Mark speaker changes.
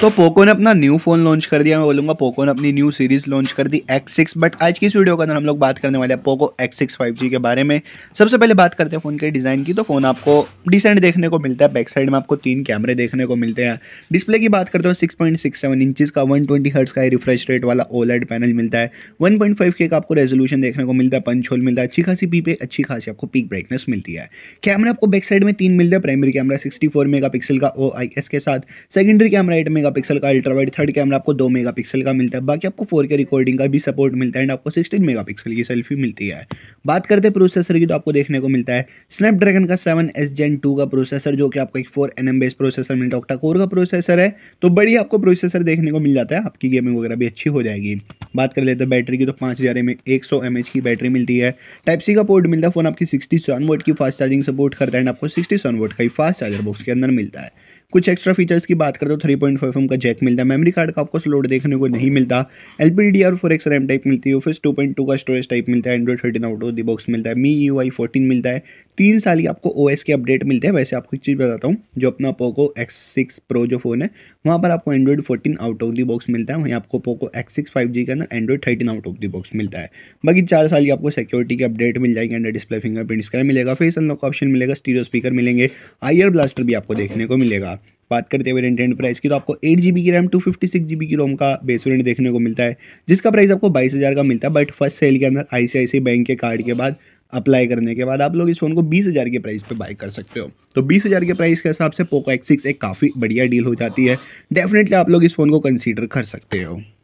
Speaker 1: तो पोको ने अपना न्यू फ़ोन लॉन्च कर दिया मैं बोलूँगा पोको ने अपनी न्यू सीरीज़ लॉन्च कर दी एक्स सिक्स बट आज की इस वीडियो के अंदर हम लोग बात करने वाले हैं Poco X six five G के बारे में सबसे पहले बात करते हैं फ़ोन के डिज़ाइन की तो फ़ोन आपको डिसेंट देखने को मिलता है बैक साइड में आपको तीन कैमरे देखने को मिलते हैं डिस्प्ले की बात करते हो six point six seven inches का वन ट्वेंटी हर्ट्स का रिफ्रेश रेट वाला ओलेड पैनल मिलता है वन पॉइंट फाइव के का आपको रेजोल्यूशन देखने को मिलता है पंच होल मिलता है अच्छी खासी पी पे अच्छी खासी आपको पीक ब्राइटनेस मिलती है कैमरा आपको बैक साइड में तीन मिलता है primary camera sixty four mega pixel का ओ आई एस के साथ secondary camera eight mega megapixel का अल्ट्रा वाइड थर्ड कैमरा आपको दो मेगापिक्सल का मिलता है बाकी आपको फोर के रिकॉर्डिंग का भी सपोर्ट मिलता है एंड आपको सिक्सटीन मेगापिक्सल की सेल्फी मिलती है बात करते हैं प्रोसेसर की तो आपको देखने को मिलता है स्नैपड्रैगन का सेवन एस जेन टू का प्रोसेसर जो कि आपको एक four N M base processor मिलता है ऑक्टा कोर का प्रोसेसर है तो बड़ी आपको प्रोसेसर देखने को मिल जाता है आपकी गेमिंग वगैरह भी अच्छी हो जाएगी बात कर लेते हैं बैटरी की तो पाँच हज़ार एम एक सौ एम एच की बैटरी मिलती है टाइप सी का पोर्ट मिलता है फ़ोन आपकी सिक्सटी सेवन वोट की फास्ट चार्जिंग सपोर्ट करता है एंड आपको सिक्सटी सेवन वोट का ही फास्ट चार्जर बॉक्स के अंदर मिलता है कुछ एक्स्ट्रा फीचर्स की बात करते तो थ्री पॉइंट फाइव एम का जैक मिलता है मेमरी कार्ड का आपको स्लोड देखने को नहीं मिलता L P D R four X RAM type मिलती है फिर टू पॉइंट टू का स्टोरेज टाइप मिलता है Android thirteen out of the box मिलता है मी यू आई फोर्टीन मिलता है तीन साल ही आपको ओ एस के अपडेट मिलते हैं वैसे आपको एक चीज़ बताता हूँ जो अपना पोको एक्स सिक्स प्रो जो फोन है वहाँ पर आपको Android fourteen out of the box मिलता है वहीं आपको Poco X six five G का ना Android thirteen out of the box मिलता है बाकी चार साल की आपको सिक्योरिटी के अपडेट मिल जाएंगे अंडर डिस्प्ले फिंगरप्रिंट स्क्रैन मिलेगा फेस अनलॉक ऑप्शन मिलेगा स्टीरियो स्पीकर मिलेंगे आयर ब्लास्टर भी आपको देखने को मिलेगा बात करते हुए रेंट एंड प्राइस की तो आपको एट जी की RAM two fifty six G की रोम का बेस वेरियंट देखने को मिलता है जिसका प्राइस आपको बाईस हज़ार का मिलता है बट फर्स्ट सेल के अंदर आई बैंक के कार्ड के बाद अप्लाई करने के बाद आप लोग इस फ़ोन को बीस हज़ार के प्राइस पे बाय कर सकते हो तो बीस हज़ार के प्राइस के हिसाब से पोको एक्स एक काफ़ी बढ़िया डील हो जाती है डेफिनेटली आप लोग इस फ़ोन को कंसिडर कर सकते हो